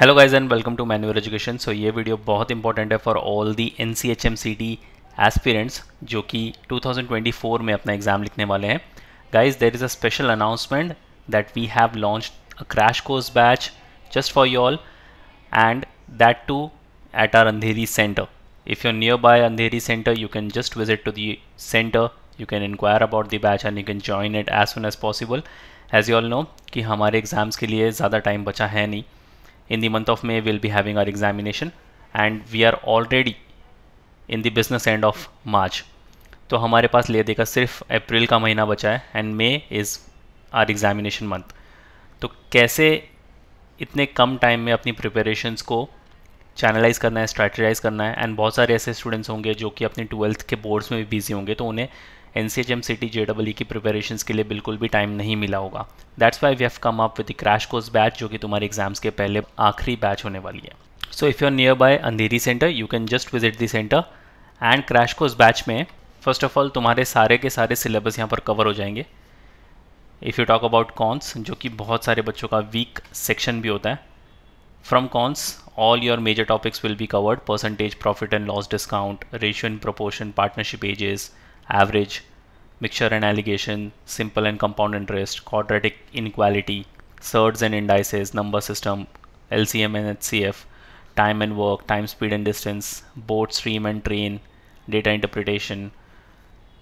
Hello guys and welcome to manual education so ये video बहुत important है for all the N C H M C D aspirants जो कि 2024 में अपना एग्ज़ाम लिखने वाले हैं guys there is a special announcement that we have launch a crash course batch just for you all and that too at our Andheri centre if you near by Andheri centre you can just visit to the centre you can inquire about the batch and you can join it as soon as possible as you all know कि हमारे exams के लिए ज़्यादा time बचा है नहीं in the month of May we'll be having our examination and we are already in the business end of March to hamare paas le देगा sirf april ka mahina bacha hai and may is our examination month to kaise itne kam time mein apni preparations ko channelise करना है strategise करना है and बहुत सारे ऐसे students होंगे जो कि अपने ट्वेल्थ के बोर्ड्स में भी बिजी होंगे तो उन्हें N C H M C T J double E की प्रिपेरेशन के लिए बिल्कुल भी टाइम नहीं मिला होगा that's why we have come up with crash course batch जो कि तुम्हारे एग्जाम्स के पहले आखिरी बैच होने वाली है so if you're near by Andheri centre you can just visit the centre and crash course batch में फर्स्ट ऑफ ऑल तुम्हारे सारे के सारे सिलेबस यहाँ पर कवर हो जाएंगे if you talk about quants जो कि बहुत सारे बच्चों का वीक सेक्शन भी होता है from quants all your major topics will be covered percentage profit and loss discount ratio in proportion partnership ages average, mixture and allegation, simple and compound interest, quadratic inequality, surds and indices, number system, LCM and HCF, time and work, time speed and distance, boat stream and train, data interpretation,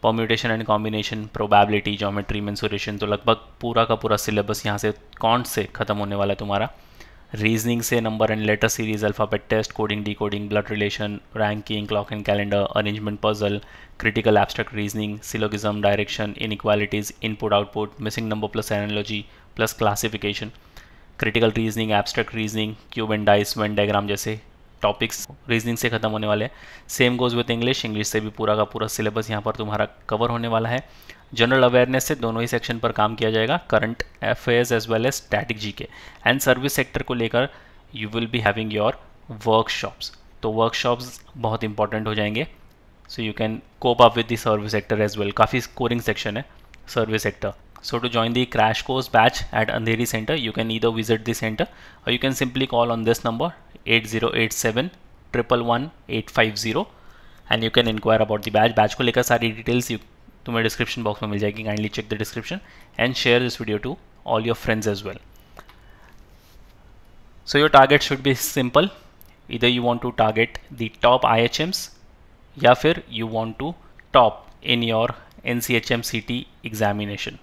permutation and combination, probability, geometry, mensuration. तो लगभग पूरा का पूरा syllabus यहाँ से कौन से ख़त्म होने वाला है तुम्हारा रीजनिंग से number and letter series alphabet test coding coding blood relation ranking clock and calendar arrangement puzzle critical abstract reasoning syllogism direction inequalities input output missing number plus analogy plus classification critical reasoning abstract reasoning cube and dice Venn diagram जैसे topics reasoning से ख़त्म होने वाले हैं same goes with English English से भी पूरा का पूरा सिलेबस यहाँ पर तुम्हारा कवर होने वाला है जनरल अवेयरनेस से दोनों ही सेक्शन पर काम किया जाएगा current affairs as well as static G K and service sector को लेकर you will be having your workshops तो वर्कशॉप्स बहुत इंपॉर्टेंट हो जाएंगे so you can cope up with the service sector as well काफ़ी स्कोरिंग सेक्शन है service sector so to join crash course at Andheri centre you can either visit this centre और you can simply call on this number eight zero eight seven triple one eight five zero and you can inquire about the batch batch को लेकर सारी details you तुम्हें description box में मिल जाएगी kindly check the description and share this video to all your friends as well so your target should be simple इधर you want to target the top I या फिर in your N C H M C T examination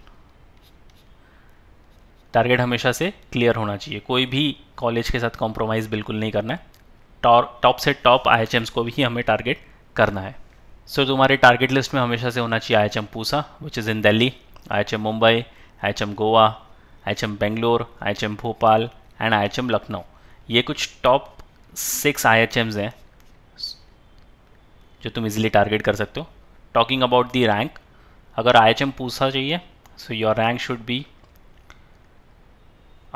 target हमेशा से clear होना चाहिए कोई भी college के साथ कॉम्प्रोमाइज़ बिल्कुल नहीं करना है टॉप से टॉप आई को भी हमें टारगेट करना है सो so, तुम्हारे टारगेट लिस्ट में हमेशा से होना चाहिए I H M Pusa which is in Delhi I H M Mumbai I H M Goa I H M Bangalore I H M Bhopal and I H M Lucknow ये कुछ top six I H Ms हैं जो तुम इजीली टारगेट कर सकते हो टॉकिंग अबाउट दी रैंक अगर आई H M Pusa चाहिए so your rank should be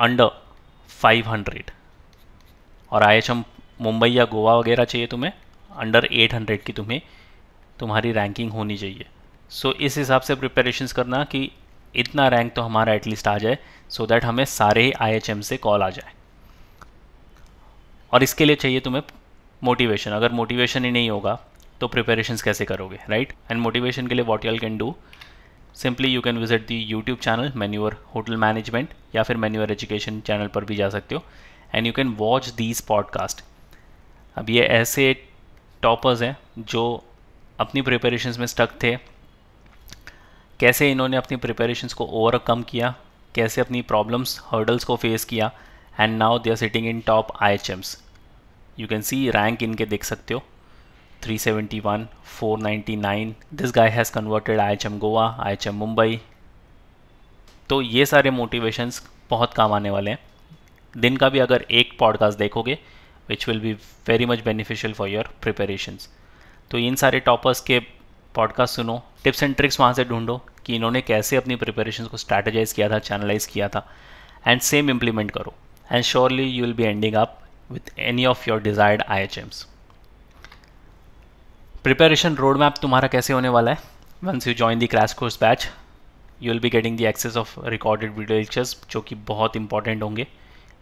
under 500 और आई एच एम मुंबई या गोवा वगैरह चाहिए तुम्हें अंडर 800 की तुम्हें तुम्हारी रैंकिंग होनी चाहिए सो so, इस हिसाब से प्रिपरेशंस करना कि इतना रैंक तो हमारा एटलीस्ट आ जाए सो so दैट हमें सारे ही आई से कॉल आ जाए और इसके लिए चाहिए तुम्हें मोटिवेशन अगर मोटिवेशन ही नहीं होगा तो प्रिपरेशंस कैसे करोगे राइट एंड मोटिवेशन के लिए what you'll can do simply you can visit the YouTube channel manual hotel management या फिर मेन्यूअर एजुकेशन चैनल पर भी जा सकते हो and you can watch these podcast अब ये ऐसे टॉपर्स हैं जो अपनी प्रिपरेशंस में स्टक थे कैसे इन्होंने अपनी प्रिपरेशंस को ओवरकम किया कैसे अपनी प्रॉब्लम्स हर्डल्स को फेस किया and now they are sitting in top I H Ms you can see rank इनके देख सकते हो 371, 499. I H M Goa I H M Mumbai तो ये सारे मोटिवेशंस बहुत काम आने वाले हैं दिन का भी अगर एक पॉडकास्ट देखोगे which will be very much beneficial for your preparations तो इन सारे टॉपर्स के पॉडकास्ट सुनो टिप्स एंड ट्रिक्स वहाँ से ढूंढो कि इन्होंने कैसे अपनी प्रिपरेशन को स्ट्रैटेजाइज किया था चैनलाइज किया था एंड सेम इम्प्लीमेंट करो and surely you will be ending up with any of your desired I H Ms preparation road map तुम्हारा कैसे होने वाला है once you join the crash course batch you will be getting the access of recorded video lectures जो कि बहुत important होंगे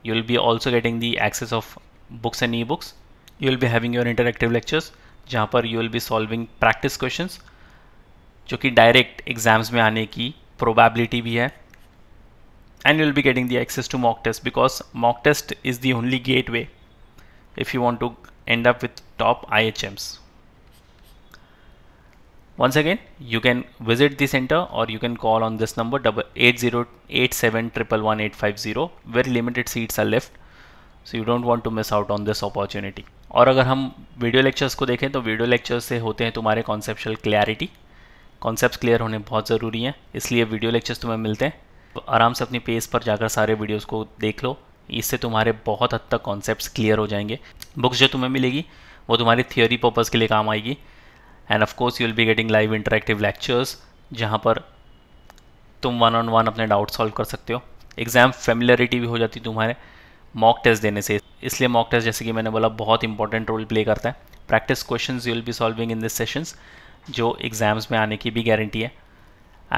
you will be also getting the access of books and e books you will be having your interactive lectures जहाँ you will be solving practice questions, questions जो कि direct exams ki probability की probability and you'll be getting the access to mock test because mock test is the only gateway if you want to end up with top IHMs. Once again, you can visit the center or you can call on this number 80871111850 where limited seats are left. So you don't want to miss out on this opportunity. और अगर हम video lectures को देखें तो video lectures से होते हैं तुम्हारे कॉन्सेप्शल क्लैरिटी कॉन्सेप्ट क्लियर होने बहुत ज़रूरी हैं इसलिए वीडियो लेक्चर्स तुम्हें मिलते हैं तो आराम से अपनी पेज पर जाकर सारे वीडियोज़ को देख लो इससे तुम्हारे बहुत हद तक कॉन्सेप्ट क्लियर हो जाएंगे बुक्स जो तुम्हें मिलेगी वो तुम्हारी थियोरी पर्पज़ के लिए काम आएगी and of course you will be getting live interactive lectures जहाँ पर तुम वन ऑन वन अपने डाउट सॉल्व कर सकते हो एग्ज़ाम फेमिलरिटी भी हो जाती तुम्हारे मॉक टेस्ट देने से इसलिए मॉक टेस्ट जैसे कि मैंने बोला बहुत इंपॉर्टेंट रोल प्ले करता है practice question you will be solving in this sessions जो एग्ज़ाम्स में आने की भी गारंटी है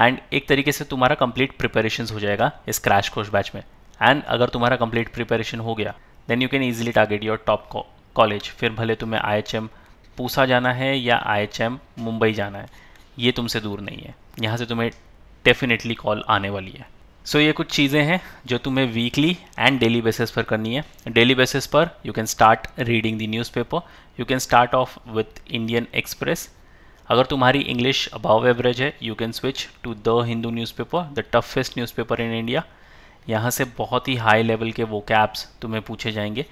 एंड एक तरीके से तुम्हारा कंप्लीट प्रिपरेशन हो जाएगा इस क्रैश कोर्स बैच में एंड अगर तुम्हारा कंप्लीट प्रिपरेशन हो गया then you can easily target your top college फिर भले तुम्हें आई एच एम पूसा जाना है या आई एच एम मुंबई जाना है ये तुमसे दूर नहीं है यहाँ से तुम्हें डेफिनेटली कॉल आने वाली है सो so, ये कुछ चीज़ें हैं जो तुम्हें वीकली एंड डेली बेसिस पर करनी है डेली बेसिस पर you can start reading the newspaper you can start off with Indian Express अगर तुम्हारी इंग्लिश अबाव एवरेज है you can switch to the Hindu newspaper the toughest newspaper in India यहाँ से बहुत ही हाई लेवल के वो cabs तुम्हें पूछे जाएंगे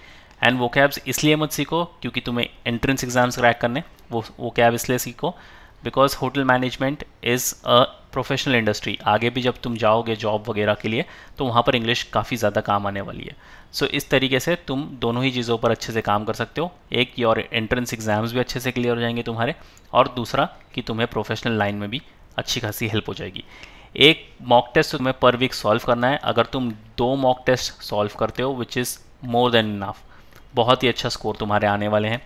एंड वो कैब्स इसलिए मत सीखो क्योंकि तुम्हें एंट्रेंस एग्जाम्स क्रैक करने वो वो कैब इसलिए सीखो because hotel management is a professional industry आगे भी जब तुम जाओगे जॉब वगैरह के लिए तो वहाँ पर इंग्लिश काफ़ी ज़्यादा काम आने वाली है सो so, इस तरीके से तुम दोनों ही चीज़ों पर अच्छे से काम कर सकते हो एक कि और एंट्रेंस एग्ज़ाम्स भी अच्छे से क्लियर हो जाएंगे तुम्हारे और दूसरा कि तुम्हें प्रोफेशनल लाइन में भी अच्छी खासी हेल्प हो जाएगी एक मॉक टेस्ट तुम्हें पर वीक सॉल्व करना है अगर तुम दो मॉक टेस्ट सॉल्व करते हो which is more than enough बहुत ही अच्छा स्कोर तुम्हारे आने वाले हैं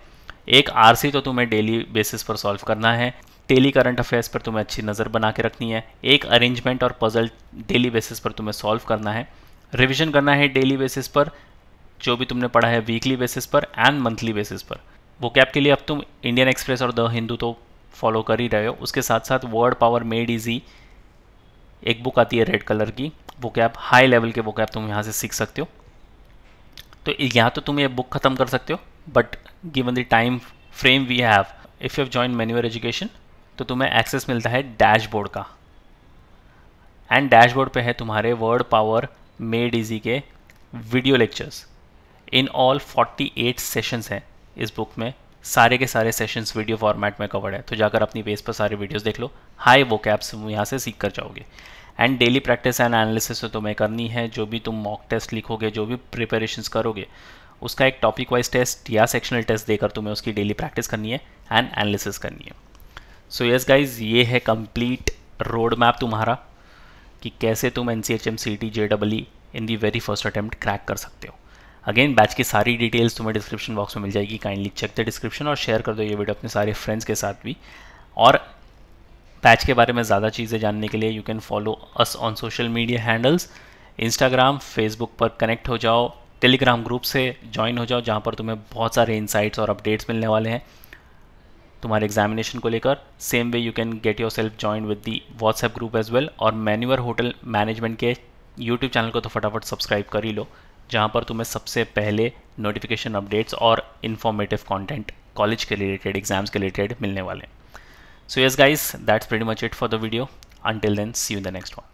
एक आर तो तुम्हें डेली बेसिस पर सॉल्व करना है डेली करंट अफेयर्स पर तुम्हें अच्छी नज़र बना के रखनी है एक अरेंजमेंट और पजल डेली बेसिस पर तुम्हें सॉल्व करना है रिविजन करना है डेली बेसिस पर जो भी तुमने पढ़ा है वीकली बेसिस पर एंड मंथली बेसिस पर वो कैप के लिए अब तुम इंडियन एक्सप्रेस और द हिंदू तो फॉलो कर ही रहे हो उसके साथ साथ वर्ड पावर मेड इजी एक बुक आती है रेड कलर की वो कैप हाई लेवल के वो कैप तुम यहाँ से सीख सकते हो तो यहाँ तो तुम ये बुक ख़त्म कर सकते हो but given the time frame we have if you have join मैन्यूअर एजुकेशन तो तुम्हें एक्सेस मिलता है डैशबोर्ड का एंड डैशबोर्ड पे है तुम्हारे वर्ड पावर मेड इजी के video lectures in all 48 sessions हैं इस बुक में सारे के सारे सेशंस वीडियो फॉर्मेट में कवर्ड है तो जाकर अपनी पेज पर सारे वीडियोस देख लो हाई वो कैप्स यहाँ से सीख कर जाओगे and daily practice and analysis तो तुम्हें करनी है जो भी तुम मॉक टेस्ट लिखोगे जो भी प्रिपरेशन करोगे उसका एक टॉपिक वाइज टेस्ट या सेक्शनल टेस्ट देकर तुम्हें उसकी डेली प्रैक्टिस करनी है एंड एनालिसिस करनी है सो यस गाइज ये है कंप्लीट रोड मैप तुम्हारा कि कैसे तुम N C H M C T J double E in the very first attempt crack कर सकते हो अगेन बैच की सारी डिटेल्स तुम्हें डिस्क्रिप्शन बॉक्स में मिल जाएगी काइंडली चेक द डिस्क्रिप्शन और शेयर कर दो ये वीडियो अपने सारे फ्रेंड्स के साथ भी और बैच के बारे में ज़्यादा चीज़ें जानने के लिए you can follow us on social media handles Instagram Facebook पर कनेक्ट हो जाओ टेलीग्राम ग्रुप से ज्वाइन हो जाओ जहाँ पर तुम्हें बहुत सारे इंसाइट्स और अपडेट्स मिलने वाले हैं तुम्हारे एग्जामिनेशन को लेकर same way you can get yourself join with the WhatsApp group as well और मैन्यूअर होटल मैनेजमेंट के यूट्यूब चैनल को तो फटाफट सब्सक्राइब कर ही लो जहाँ पर तुम्हें सबसे पहले नोटिफिकेशन अपडेट्स और इन्फॉर्मेटिव कॉन्टेंट कॉलेज के रिलेटेड एग्जाम्स के रिलेटेड मिलने वाले हैं so yes guys that's very much it for the video until then see you the next one